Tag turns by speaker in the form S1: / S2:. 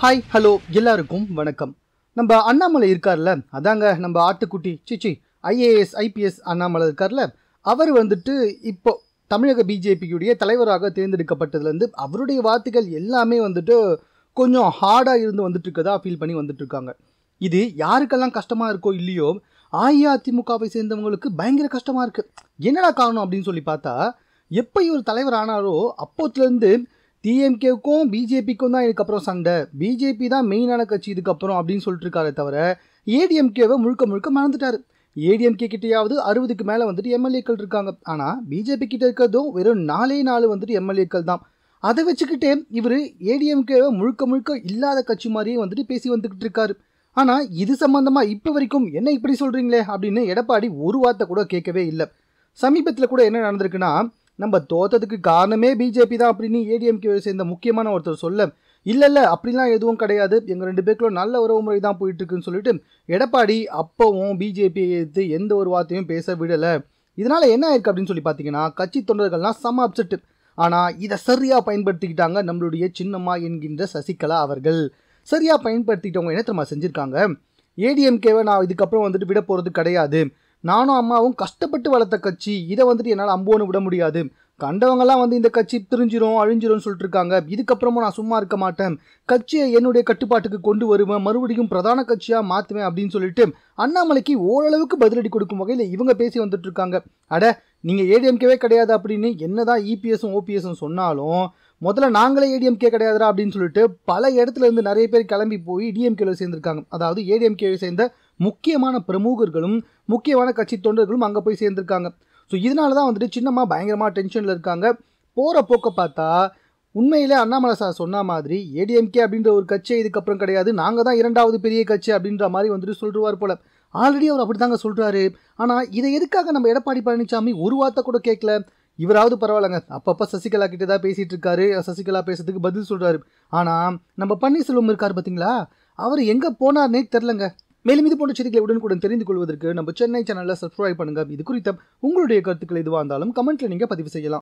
S1: hi hello எல்லாருக்கும் வணக்கம் நம்ம அண்ணாமலை இருக்கார்ல அதாங்க நம்ம ஆட்டுக்குட்டி சிச்சி ஐஏஎஸ் ஐபிஎஸ் அண்ணாமலை இருக்கார்ல அவர் வந்துட்டு இப்போ தமிழக பிஜேபியுடைய தலைவராக தேர்ந்தெடுக்கப்பட்டதுலேருந்து அவருடைய வார்த்தைகள் எல்லாமே வந்துட்டு கொஞ்சம் ஹார்டாக இருந்து வந்துட்டு இருக்கதா ஃபீல் பண்ணி வந்துட்டுருக்காங்க இது யாருக்கெல்லாம் கஷ்டமாக இருக்கோ இல்லையோ அஇஅதிமுகவை சேர்ந்தவங்களுக்கு பயங்கர கஷ்டமாக இருக்குது என்னடா காரணம் அப்படின்னு சொல்லி பார்த்தா எப்போ இவர் தலைவர் ஆனாரோ அப்போத்துலேருந்து டிஎம்கேவுக்கும் பிஜேபிக்கும் தான் இதுக்கப்புறம் சண்டை பிஜேபி தான் மெயினான கட்சி இதுக்கப்புறம் அப்படின்னு சொல்லிட்டு இருக்காரு தவிர ஏடிஎம்கேவை முழுக்க முழுக்க மறந்துட்டார் ஏடிஎம்கே கிட்டேயாவது அறுபதுக்கு மேலே வந்துட்டு எம்எல்ஏக்கள் இருக்காங்க ஆனால் பிஜேபி கிட்ட இருக்கிறதும் வெறும் நாலே நாலு வந்துட்டு எம்எல்ஏக்கள் தான் அதை வச்சுக்கிட்டே இவர் ஏடிஎம்கேவை முழுக்க முழுக்க இல்லாத கட்சி மாதிரியே வந்துட்டு பேசி வந்துக்கிட்டு இருக்காரு ஆனால் இது சம்மந்தமாக இப்போ வரைக்கும் என்ன இப்படி சொல்கிறீங்களே அப்படின்னு எடப்பாடி ஒரு வார்த்தை கூட கேட்கவே இல்லை சமீபத்தில் கூட என்ன நடந்திருக்குன்னா நம்ம தோத்ததுக்கு காரணமே பிஜேபி தான் அப்படின்னு ஏடிஎம்கே சேர்ந்த முக்கியமான ஒருத்தர் சொல்ல இல்லை இல்லை அப்படிலாம் எதுவும் கிடையாது எங்கள் ரெண்டு பேருக்கும் நல்ல உறவுமுறை தான் போயிட்டுருக்குன்னு சொல்லிட்டு எடப்பாடி அப்போவும் பிஜேபியை எதிர்த்து எந்த ஒரு வார்த்தையும் பேச விடலை இதனால் என்ன ஆயிருக்கு அப்படின்னு சொல்லி பார்த்தீங்கன்னா கட்சி தொண்டர்கள்லாம் செம்ம அப்செட்டு ஆனால் இதை சரியாக பயன்படுத்திக்கிட்டாங்க நம்மளுடைய சின்னம்மா என்கின்ற சசிகலா அவர்கள் சரியாக பயன்படுத்திக்கிட்டவங்க என்னத்தமாக செஞ்சுருக்காங்க ஏடிஎம்கேவை நான் இதுக்கப்புறம் வந்துட்டு விட போகிறது கிடையாது நானும் அம்மாவும் கஷ்டப்பட்டு வளர்த்த கட்சி இதை வந்துட்டு என்னால் அம்போன்னு விட முடியாது கண்டவங்கெல்லாம் வந்து இந்த கட்சி திரிஞ்சிரும் அழிஞ்சிரும் சொல்லிட்டு இருக்காங்க இதுக்கப்புறமும் நான் சும்மா இருக்க மாட்டேன் கட்சியை என்னுடைய கட்டுப்பாட்டுக்கு கொண்டு வருவேன் மறுபடியும் பிரதான கட்சியாக மாற்றுவேன் அப்படின்னு சொல்லிட்டு அண்ணாமலைக்கு ஓரளவுக்கு பதிலடி கொடுக்கும் வகையில் இவங்க பேசி வந்துட்டு இருக்காங்க அட நீங்கள் ஏடிஎம்கேவே கிடையாது அப்படின்னு என்னதான் இபிஎஸும் ஓபிஎஸும் சொன்னாலும் முதல்ல நாங்களே ஏடிஎம்கே கிடையாதுரா அப்படின்னு சொல்லிட்டு பல இடத்துல இருந்து நிறைய பேர் கிளம்பி போய் டிஎம்கேவில் சேர்ந்துருக்காங்க அதாவது ஏடிஎம்கேவை சேர்ந்த முக்கியமான பிரமுகர்களும் முக்கியமான கட்சி தொண்டர்களும் அங்கே போய் சேர்ந்துருக்காங்க ஸோ இதனால தான் வந்துட்டு சின்னம்மா பயங்கரமாக டென்ஷனில் இருக்காங்க போகிற போக்க பார்த்தா உண்மையில் அண்ணாமலை சார் சொன்ன மாதிரி ஏடிஎம்கே அப்படின்ற ஒரு கட்சியை இதுக்கப்புறம் கிடையாது நாங்கள் தான் இரண்டாவது பெரிய கட்சி அப்படின்ற மாதிரி வந்துட்டு சொல்லிடுவார் போல் ஆல்ரெடி அவர் அப்படி தாங்க சொல்கிறாரு ஆனால் இதை எதுக்காக நம்ம எடப்பாடி பழனிசாமி ஒரு வார்த்தை கூட கேட்கல இவராவது பரவாயில்லங்க அப்பப்போ சசிகலா கிட்டே தான் பேசிகிட்டு இருக்காரு சசிகலா பேசுறதுக்கு பதில் சொல்கிறாரு ஆனால் நம்ம பன்னீர்செல்வம் இருக்கார் பார்த்தீங்களா அவர் எங்கே போனார்னே தெரிலங்க மேலும் இது போன்ற செய்திகளை உடனுக்குடன் தெரிந்து கொள்வதற்கு நம்ம சென்னை சேனலில் சப்ஸ்கிரைப் பண்ணுங்க இது குறித்த உங்களுடைய கருத்துக்கள் எதுவாக இருந்தாலும் கமெண்ட்ல நீங்க பதிவு செய்யலாம்